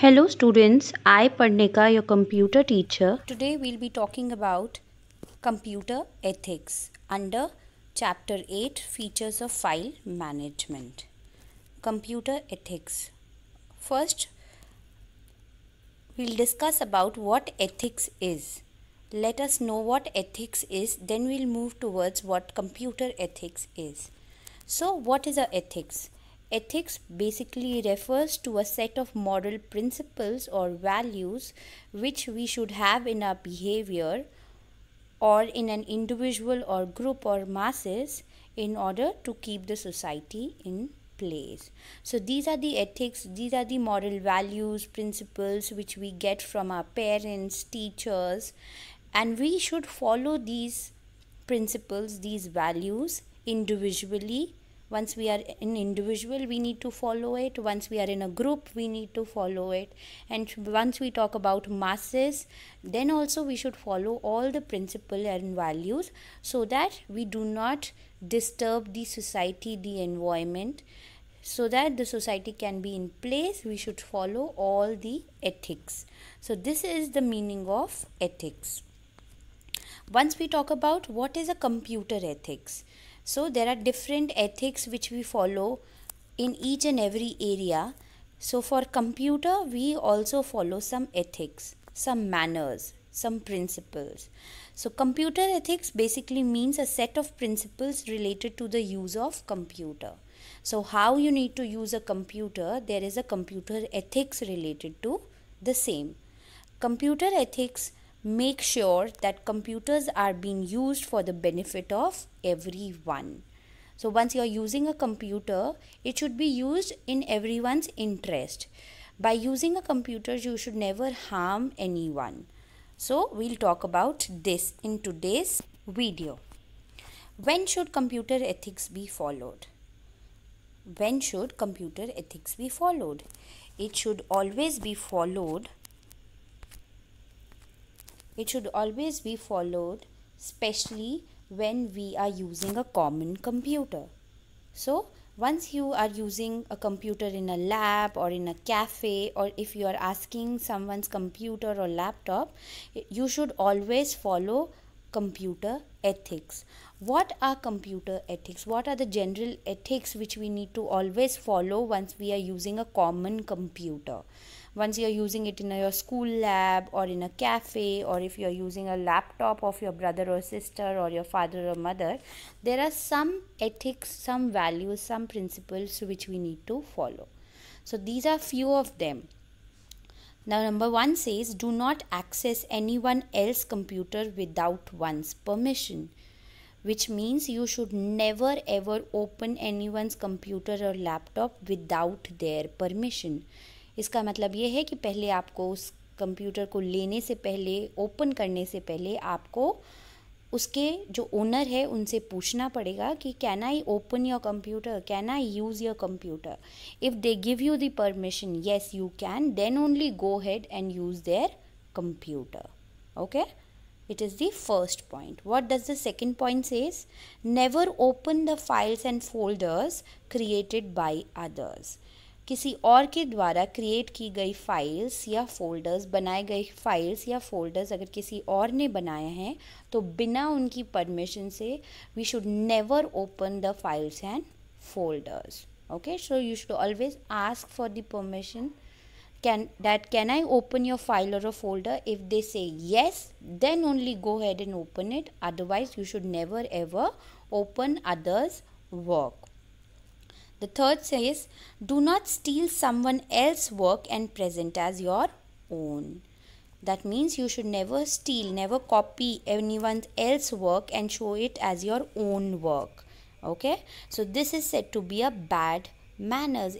Hello students, I Padneka, your computer teacher. Today we'll be talking about computer ethics under chapter 8 features of file management. Computer ethics. First we'll discuss about what ethics is. Let us know what ethics is then we'll move towards what computer ethics is. So what is a ethics? Ethics basically refers to a set of moral principles or values which we should have in our behavior or in an individual or group or masses in order to keep the society in place. So these are the ethics, these are the moral values, principles which we get from our parents, teachers, and we should follow these principles, these values individually once we are an individual we need to follow it once we are in a group we need to follow it and once we talk about masses then also we should follow all the principle and values so that we do not disturb the society the environment so that the society can be in place we should follow all the ethics so this is the meaning of ethics once we talk about what is a computer ethics so there are different ethics which we follow in each and every area. So for computer, we also follow some ethics, some manners, some principles. So computer ethics basically means a set of principles related to the use of computer. So how you need to use a computer, there is a computer ethics related to the same. Computer ethics make sure that computers are being used for the benefit of everyone. So once you are using a computer, it should be used in everyone's interest. By using a computer, you should never harm anyone. So we'll talk about this in today's video. When should computer ethics be followed? When should computer ethics be followed? It should always be followed it should always be followed, especially when we are using a common computer. So, once you are using a computer in a lab or in a cafe or if you are asking someone's computer or laptop you should always follow computer ethics what are computer ethics what are the general ethics which we need to always follow once we are using a common computer once you're using it in a, your school lab or in a cafe or if you're using a laptop of your brother or sister or your father or mother there are some ethics some values some principles which we need to follow so these are few of them now, number one says do not access anyone else's computer without one's permission, which means you should never ever open anyone's computer or laptop without their permission. इसका मतलब ये है कि पहले आपको उस computer को लेने से पहले ओपन करने से पहले आपको उसके जो ओनर है उनसे पूछना पड़ेगा कि can I open your computer can I use your computer if they give you the permission yes you can then only go ahead and use their computer okay it is the first point what does the second point is never open the files and folders created by others किसी और के द्वारा create की गई files या folders बनाए गए files या फोल्डर्स अगर किसी और ने बनाए हैं तो बिना उनकी परमिशन से we should never open the files and folders okay so you should always ask for the permission can that can I open your file और a folder if they say yes then only go ahead and open it otherwise you should never ever open others work The third says, do not steal someone else's work and present as your own. That means you should never steal, never copy anyone else's work and show it as your own work. Okay, so this is said to be a bad manners.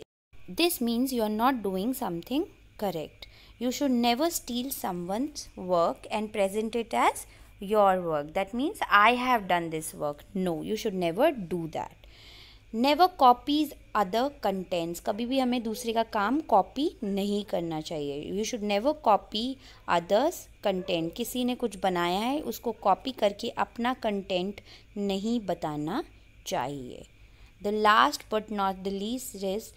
This means you are not doing something correct. You should never steal someone's work and present it as your work. That means I have done this work. No, you should never do that. Never copies other contents कभी भी हमें दूसरे का काम copy नहीं करना चाहिए you should never copy others content किसी ने कुछ बनाया है उसको कॉपी करके अपना कंटेंट नहीं बताना चाहिए The last but not the least is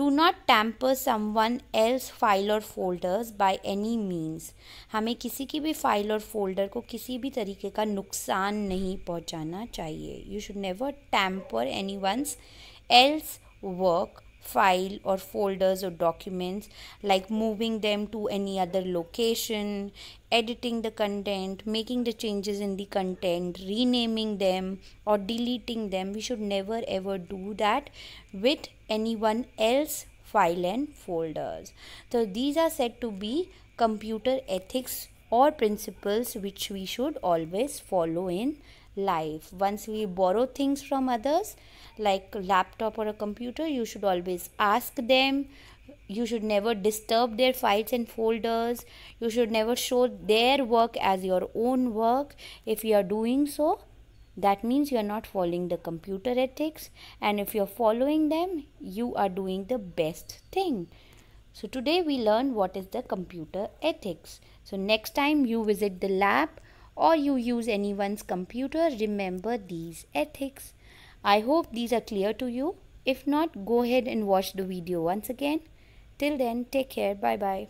do not tamper someone else file or folders by any means हमें किसी की भी फाइल और फोल्डर को किसी भी तरीके का नुकसान नहीं पहुंचाना चाहिए you should never tamper anyone's else work file or folders or documents like moving them to any other location editing the content making the changes in the content renaming them or deleting them we should never ever do that with anyone else file and folders so these are said to be computer ethics or principles which we should always follow in life once we borrow things from others like laptop or a computer you should always ask them you should never disturb their files and folders you should never show their work as your own work if you are doing so that means you are not following the computer ethics and if you are following them you are doing the best thing so today we learn what is the computer ethics so next time you visit the lab or you use anyone's computer, remember these ethics. I hope these are clear to you. If not, go ahead and watch the video once again. Till then, take care. Bye bye.